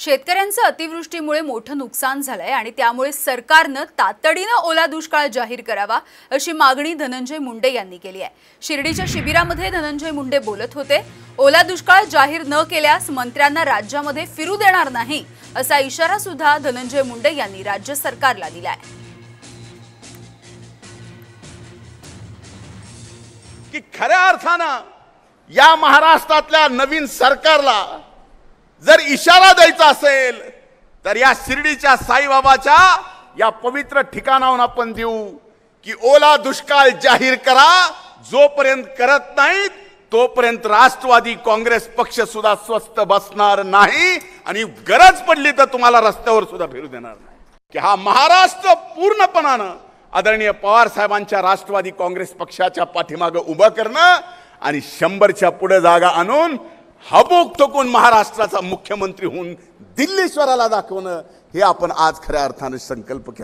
शेतकऱ्यांचं अतिवृष्टीमुळे मोठं नुकसान झालंय आणि त्यामुळे सरकारनं तातडीनं ओला दुष्काळ जाहीर करावा अशी मागणी धनंजय मुंडे यांनी केली आहे शिर्डीच्या शिबिरामध्ये धनंजय मुंडे बोलत होते ओला दुष्काळ जाहीर न केल्यास मंत्र्यांना राज्यामध्ये फिरू देणार नाही असा इशारा सुद्धा धनंजय मुंडे यांनी राज्य सरकारला दिलाय की खऱ्या अर्थानं या महाराष्ट्रातल्या नवीन सरकारला जर इशारा द्यायचा असेल तर या शिर्डीच्या साईबाबाच्या या पवित्र ठिकाणाहून आपण देऊ की ओला दुष्काळ जाहीर करा जोपर्यंत करत नाहीत तोपर्यंत राष्ट्रवादी काँग्रेस पक्ष सुद्धा स्वस्त बसणार नाही आणि गरज पडली तर तुम्हाला रस्त्यावर सुद्धा फिरू देणार नाही की हा महाराष्ट्र पूर्णपणानं आदरणीय पवार साहेबांच्या राष्ट्रवादी काँग्रेस पक्षाच्या पाठीमागं उभं करणं आणि शंभरच्या पुढे जागा आणून हबोक टोकून महाराष्ट्राचा मुख्यमंत्री होऊन दिल्लीश्वराला दाखवणं हे आपण आज खऱ्या अर्थानं संकल्प केला